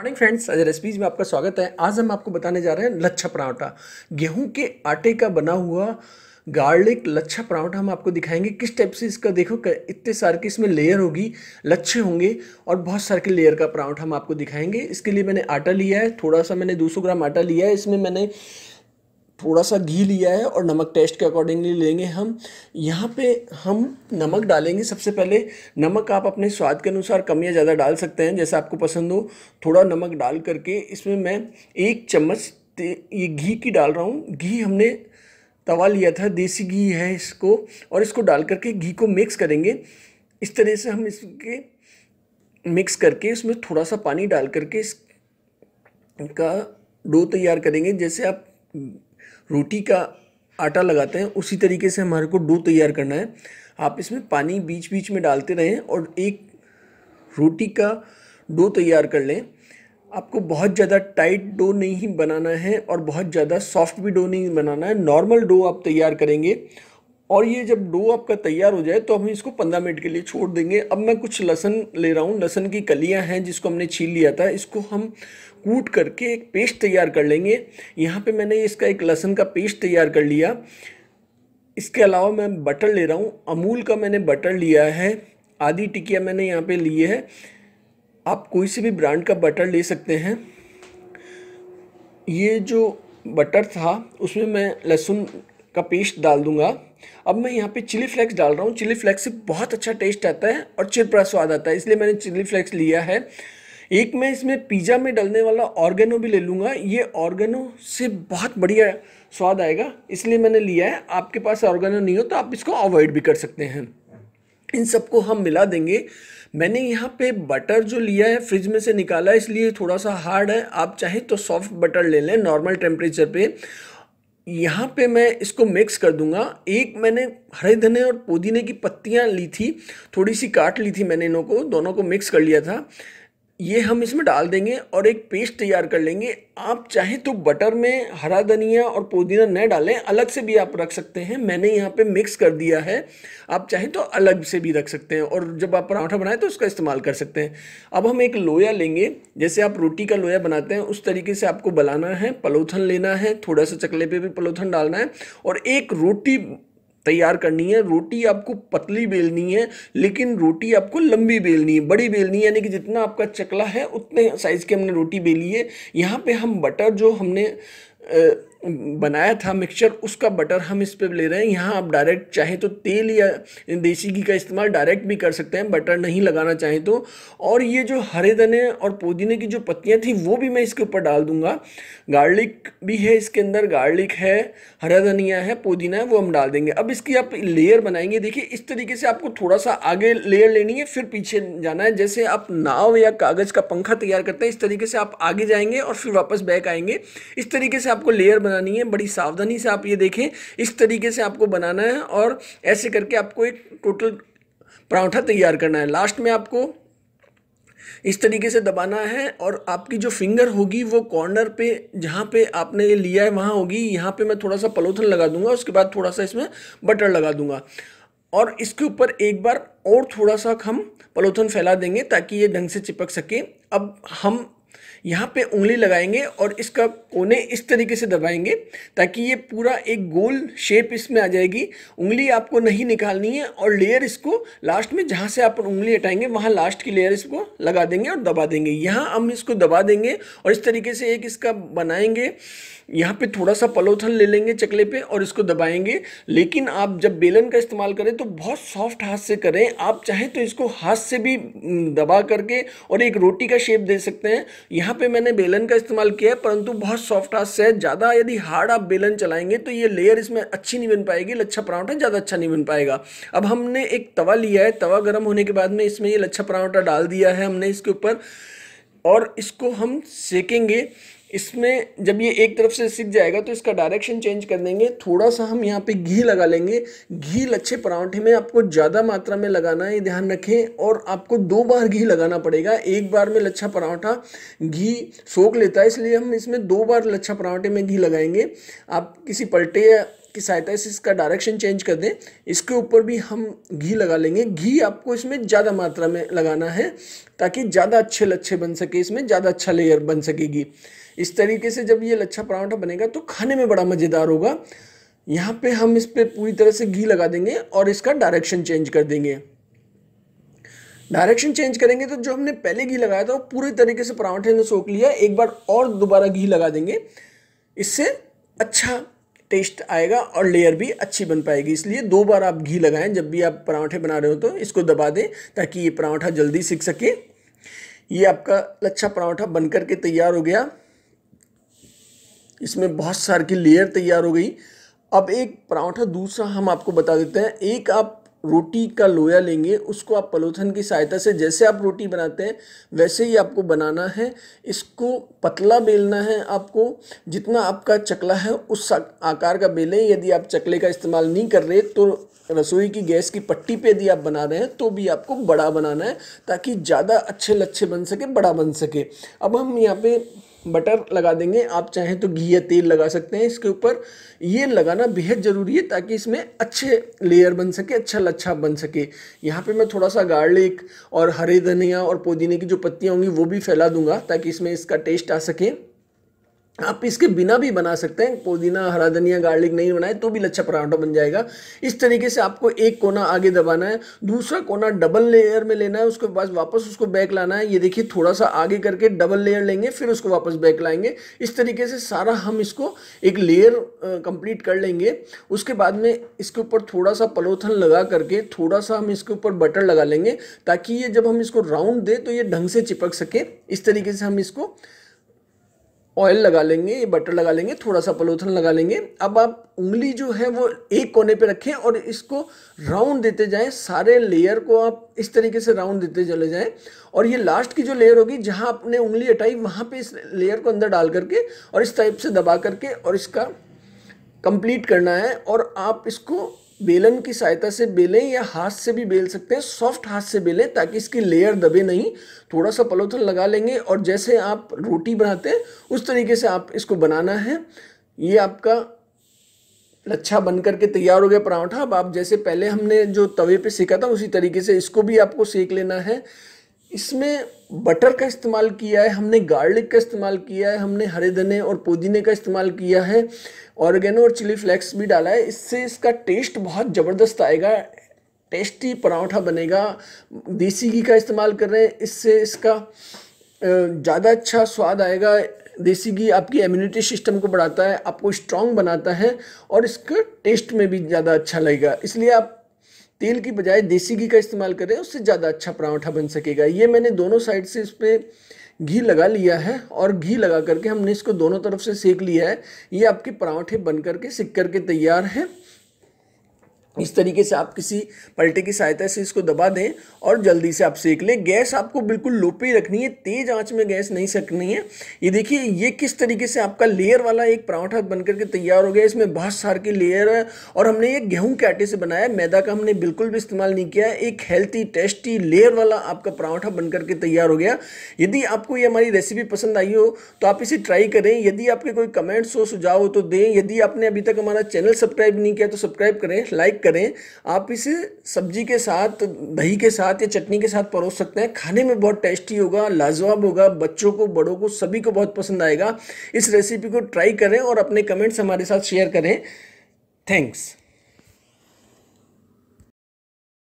morning friends आज recipes में आपका स्वागत है आज हम आपको बताने जा रहे हैं लच्छा पराठा गेहूं के आटे का बना हुआ गार्लिक लच्छा पराठा हम आपको दिखाएंगे किस टाइप से इसका देखो इतने सारे की इसमें लेयर होगी लच्छे होंगे और बहुत सारे के लेयर का पराठा हम आपको दिखाएंगे इसके लिए मैंने आटा लिया है थोड़ा सा मैंने 200 ग्राम आटा लिया है इसमें मैंने थोड़ा सा घी लिया है और नमक टेस्ट के अकॉर्डिंगली लेंगे हम यहाँ पे हम नमक डालेंगे सबसे पहले नमक आप अपने स्वाद के अनुसार कम या ज़्यादा डाल सकते हैं जैसा आपको पसंद हो थोड़ा नमक डाल करके इसमें मैं एक चम्मच ये घी की डाल रहा हूँ घी हमने तवा लिया था देसी घी है इसको और इसको डाल करके घी को मिक्स करेंगे इस तरह से हम इसके मिक्स करके इसमें थोड़ा सा पानी डाल करके इसका डो तैयार करेंगे जैसे आप रोटी का आटा लगाते हैं उसी तरीके से हमारे को डो तैयार करना है आप इसमें पानी बीच बीच में डालते रहें और एक रोटी का डो तैयार कर लें आपको बहुत ज़्यादा टाइट डो नहीं बनाना है और बहुत ज़्यादा सॉफ्ट भी डो नहीं बनाना है नॉर्मल डो आप तैयार करेंगे और ये जब डो आपका तैयार हो जाए तो हम इसको पंद्रह मिनट के लिए छोड़ देंगे अब मैं कुछ लहसन ले रहा हूँ लहसन की कलियाँ हैं जिसको हमने छील लिया था इसको हम कूट करके एक पेस्ट तैयार कर लेंगे यहाँ पे मैंने इसका एक लहसन का पेस्ट तैयार कर लिया इसके अलावा मैं बटर ले रहा हूँ अमूल का मैंने बटर लिया है आधी टिकिया मैंने यहाँ पर लिए है आप कोई से भी ब्रांड का बटर ले सकते हैं ये जो बटर था उसमें मैं लहसुन का पेस्ट डाल दूंगा अब मैं यहाँ पे चिली फ्लेक्स डाल रहा हूँ चिली फ्लेक्स से बहुत अच्छा टेस्ट आता है और चिरपरा स्वाद आता है इसलिए मैंने चिली फ्लेक्स लिया है एक मैं इसमें पिज़्ज़ा में डालने वाला ऑर्गेनो भी ले लूँगा ये ऑर्गेनो से बहुत बढ़िया स्वाद आएगा इसलिए मैंने लिया है आपके पास ऑर्गेनो नहीं हो तो आप इसको अवॉइड भी कर सकते हैं इन सबको हम मिला देंगे मैंने यहाँ पे बटर जो लिया है फ्रिज में से निकाला है इसलिए थोड़ा सा हार्ड है आप चाहें तो सॉफ्ट बटर ले लें नॉर्मल टेम्परेचर पे यहाँ पे मैं इसको मिक्स कर दूंगा एक मैंने हरे धने और पुदीने की पत्तियाँ ली थी थोड़ी सी काट ली थी मैंने इनों को दोनों को मिक्स कर लिया था ये हम इसमें डाल देंगे और एक पेस्ट तैयार कर लेंगे आप चाहे तो बटर में हरा धनिया और पुदीना न डालें अलग से भी आप रख सकते हैं मैंने यहाँ पे मिक्स कर दिया है आप चाहे तो अलग से भी रख सकते हैं और जब आप पराठा बनाएं तो उसका इस्तेमाल कर सकते हैं अब हम एक लोया लेंगे जैसे आप रोटी का लोया बनाते हैं उस तरीके से आपको बनाना है पलोथन लेना है थोड़ा सा चकले पर भी पलोथन डालना है और एक रोटी तैयार करनी है रोटी आपको पतली बेलनी है लेकिन रोटी आपको लंबी बेलनी है बड़ी बेलनी है यानी कि जितना आपका चकला है उतने साइज़ की हमने रोटी बेली है यहाँ पे हम बटर जो हमने बनाया था मिक्सचर उसका बटर हम इस पर ले रहे हैं यहाँ आप डायरेक्ट चाहे तो तेल या देसी घी का इस्तेमाल डायरेक्ट भी कर सकते हैं बटर नहीं लगाना चाहें तो और ये जो हरे धने और पुदीने की जो पत्तियाँ थी वो भी मैं इसके ऊपर डाल दूंगा गार्लिक भी है इसके अंदर गार्लिक है हरा धनिया है पुदीना है वो हम डाल देंगे अब इसकी आप लेयर बनाएंगे देखिए इस तरीके से आपको थोड़ा सा आगे लेयर लेनी है फिर पीछे जाना है जैसे आप नाव या कागज़ का पंखा तैयार करते हैं इस तरीके से आप आगे जाएंगे और फिर वापस बैक आएंगे इस तरीके से आपको लेयर बनानी है बड़ी सावधानी से आप ये देखें इस तरीके से आपको बनाना है और ऐसे करके आपको एक टोटल पराठा तैयार करना है लास्ट में आपको इस तरीके से दबाना है और आपकी जो फिंगर होगी वो कॉर्नर पे जहाँ पे आपने ये लिया है वहाँ होगी यहाँ पे मैं थोड़ा सा पलोथन लगा दूंगा उसके बाद थोड़ा सा इसमें बटर लगा दूंगा और इसके ऊपर एक बार और थोड़ा सा हम पलोथन फैला देंगे ताकि ये ढंग से चिपक सके अब हम यहाँ पे उंगली लगाएंगे और इसका कोने इस तरीके से दबाएंगे ताकि ये पूरा एक गोल शेप इसमें आ जाएगी उंगली आपको नहीं निकालनी है और लेयर इसको लास्ट में जहाँ से आप उंगली हटाएंगे वहाँ लास्ट की लेयर इसको लगा देंगे और दबा देंगे यहाँ हम इसको दबा देंगे और इस तरीके से एक इसका बनाएंगे यहाँ पे थोड़ा सा पलोथन ले लेंगे चकले पे और इसको दबाएंगे लेकिन आप जब बेलन का इस्तेमाल करें तो बहुत सॉफ्ट हाथ से करें आप चाहें तो इसको हाथ से भी हम्म, दबा करके और एक रोटी का शेप दे सकते हैं यहाँ पे मैंने बेलन का इस्तेमाल किया है परंतु बहुत सॉफ्ट हाथ से ज़्यादा यदि हार्ड आप बेलन चलाएंगे तो ये लेयर इसमें अच्छी नहीं बन पाएगी लच्छा पराठा ज़्यादा अच्छा नहीं बन पाएगा अब हमने एक तवा लिया है तवा गर्म होने के बाद में इसमें ये लच्छा पराठा डाल दिया है हमने इसके ऊपर और इसको हम सेकेंगे इसमें जब ये एक तरफ से सीख जाएगा तो इसका डायरेक्शन चेंज कर देंगे थोड़ा सा हम यहाँ पे घी लगा लेंगे घी लच्छे परांठे में आपको ज़्यादा मात्रा में लगाना है ध्यान रखें और आपको दो बार घी लगाना पड़ेगा एक बार में लच्छा पराठा घी सोख लेता है इसलिए हम इसमें दो बार लच्छा पराठे में घी लगाएंगे आप किसी पलटे की सहायता से इसका डायरेक्शन चेंज कर दें इसके ऊपर भी हम घी लगा लेंगे घी आपको इसमें ज़्यादा मात्रा में लगाना है ताकि ज़्यादा अच्छे लच्छे बन सके इसमें ज़्यादा अच्छा लेयर बन सकेगी इस तरीके से जब ये लच्छा पराठा बनेगा तो खाने में बड़ा मज़ेदार होगा यहाँ पर हम इस पर पूरी तरह से घी लगा देंगे और इसका डायरेक्शन चेंज कर देंगे डायरेक्शन चेंज करेंगे तो जो हमने पहले घी लगाया था वो पूरी तरीके से पराठे ने सोख लिया एक बार और दोबारा घी लगा देंगे इससे अच्छा टेस्ट आएगा और लेयर भी अच्छी बन पाएगी इसलिए दो बार आप घी लगाएं जब भी आप पराठे बना रहे हो तो इसको दबा दें ताकि ये पराठा जल्दी सीख सके ये आपका लच्छा पराठा बन करके तैयार हो गया इसमें बहुत सार की लेयर तैयार हो गई अब एक पराठा दूसरा हम आपको बता देते हैं एक आप रोटी का लोया लेंगे उसको आप पलोथन की सहायता से जैसे आप रोटी बनाते हैं वैसे ही आपको बनाना है इसको पतला बेलना है आपको जितना आपका चकला है उस आकार का बेलें यदि आप चकले का इस्तेमाल नहीं कर रहे तो रसोई की गैस की पट्टी पे यदि आप बना रहे हैं तो भी आपको बड़ा बनाना है ताकि ज़्यादा अच्छे लच्छे बन सके बड़ा बन सके अब हम यहाँ पे बटर लगा देंगे आप चाहें तो घी या तेल लगा सकते हैं इसके ऊपर ये लगाना बेहद ज़रूरी है ताकि इसमें अच्छे लेयर बन सके अच्छा लच्छा बन सके यहाँ पे मैं थोड़ा सा गार्लिक और हरे धनिया और पुदीने की जो पत्तियाँ होंगी वो भी फैला दूंगा ताकि इसमें इसका टेस्ट आ सके आप इसके बिना भी बना सकते हैं पुदीना हरा धनिया गार्लिक नहीं बनाए तो भी लच्छा पराठा बन जाएगा इस तरीके से आपको एक कोना आगे दबाना है दूसरा कोना डबल लेयर में लेना है उसके पास वापस उसको बैक लाना है ये देखिए थोड़ा सा आगे करके डबल लेयर लेंगे फिर उसको वापस बैक लाएंगे इस तरीके से सारा हम इसको एक लेयर कंप्लीट कर लेंगे उसके बाद में इसके ऊपर थोड़ा सा पलोथन लगा करके थोड़ा सा हम इसके ऊपर बटर लगा लेंगे ताकि ये जब हम इसको राउंड दे तो ये ढंग से चिपक सके इस तरीके से हम इसको ऑयल लगा लेंगे ये बटर लगा लेंगे थोड़ा सा पलोथन लगा लेंगे अब आप उंगली जो है वो एक कोने पे रखें और इसको राउंड देते जाएं सारे लेयर को आप इस तरीके से राउंड देते चले जाएं और ये लास्ट की जो लेयर होगी जहां आपने उंगली हटाई वहां पे इस लेयर को अंदर डाल करके और इस टाइप से दबा करके और इसका कंप्लीट करना है और आप इसको बेलन की सहायता से बेलें या हाथ से भी बेल सकते हैं सॉफ्ट हाथ से बेलें ताकि इसकी लेयर दबे नहीं थोड़ा सा पलोथन लगा लेंगे और जैसे आप रोटी बनाते हैं उस तरीके से आप इसको बनाना है ये आपका लच्छा बन करके तैयार हो गया पराठा अब आप जैसे पहले हमने जो तवे पे सेका था उसी तरीके से इसको भी आपको सेक लेना है इसमें बटर का इस्तेमाल किया है हमने गार्लिक का इस्तेमाल किया है हमने हरे धने और पुदीने का इस्तेमाल किया है ऑर्गेनो और चिली फ्लेक्स भी डाला है इससे इसका टेस्ट बहुत ज़बरदस्त आएगा टेस्टी पराठा बनेगा देसी घी का इस्तेमाल कर रहे हैं इससे इसका ज़्यादा अच्छा स्वाद आएगा देसी घी आपकी इम्यूनिटी सिस्टम को बढ़ाता है आपको स्ट्रॉन्ग बनाता है और इसका टेस्ट में भी ज़्यादा अच्छा लगेगा इसलिए आप तेल की बजाय देसी घी का इस्तेमाल करें उससे ज़्यादा अच्छा पराठा बन सकेगा ये मैंने दोनों साइड से इस पर घी लगा लिया है और घी लगा करके हमने इसको दोनों तरफ से सेक लिया है ये आपके पराठे बन करके सिक करके तैयार हैं इस तरीके से आप किसी पलटे की सहायता से इसको दबा दें और जल्दी से आप सेक लें गैस आपको बिल्कुल लो पे ही रखनी है तेज आंच में गैस नहीं सकनी है ये देखिए ये किस तरीके से आपका लेयर वाला एक पराठा बनकर के तैयार हो गया इसमें बहुत सार की लेयर है और हमने ये गेहूं के आटे से बनाया मैदा का हमने बिल्कुल भी इस्तेमाल नहीं किया एक हेल्थी टेस्टी लेयर वाला आपका पराठा बनकर के तैयार हो गया यदि आपको ये हमारी रेसिपी पसंद आई हो तो आप इसे ट्राई करें यदि आपके कोई कमेंट्स हो सुझाव हो तो दें यदि आपने अभी तक हमारा चैनल सब्सक्राइब नहीं किया तो सब्सक्राइब करें लाइक करें आप इसे सब्जी के साथ दही के साथ या चटनी के साथ परोस सकते हैं खाने में बहुत टेस्टी होगा लाजवाब होगा बच्चों को बड़ों को सभी को बहुत पसंद आएगा इस रेसिपी को ट्राई करें और अपने कमेंट्स हमारे साथ शेयर करें थैंक्स